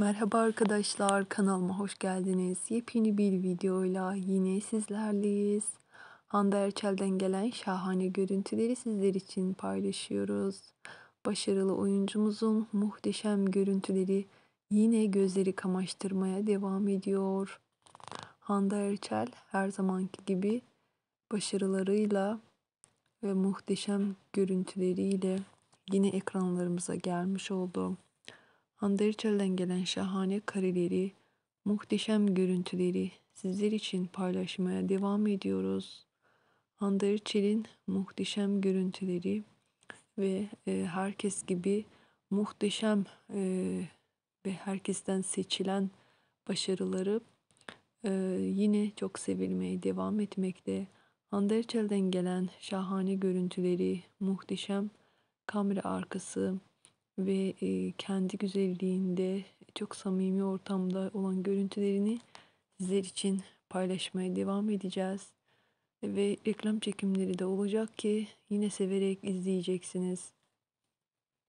Merhaba arkadaşlar kanalıma hoş geldiniz. Yepyeni bir videoyla yine sizlerleyiz. Hande Erçel'den gelen şahane görüntüleri sizler için paylaşıyoruz. Başarılı oyuncumuzun muhteşem görüntüleri yine gözleri kamaştırmaya devam ediyor. Hande Erçel her zamanki gibi başarılarıyla ve muhteşem görüntüleriyle yine ekranlarımıza gelmiş oldu. Anderçel'den gelen şahane kareleri, muhteşem görüntüleri sizler için paylaşmaya devam ediyoruz. Anderçel'in muhteşem görüntüleri ve e, herkes gibi muhteşem e, ve herkesten seçilen başarıları e, yine çok sevilmeye devam etmekte. Anderçel'den gelen şahane görüntüleri, muhteşem kamera arkası, ve e, kendi güzelliğinde çok samimi ortamda olan görüntülerini sizler için paylaşmaya devam edeceğiz. Ve reklam çekimleri de olacak ki yine severek izleyeceksiniz.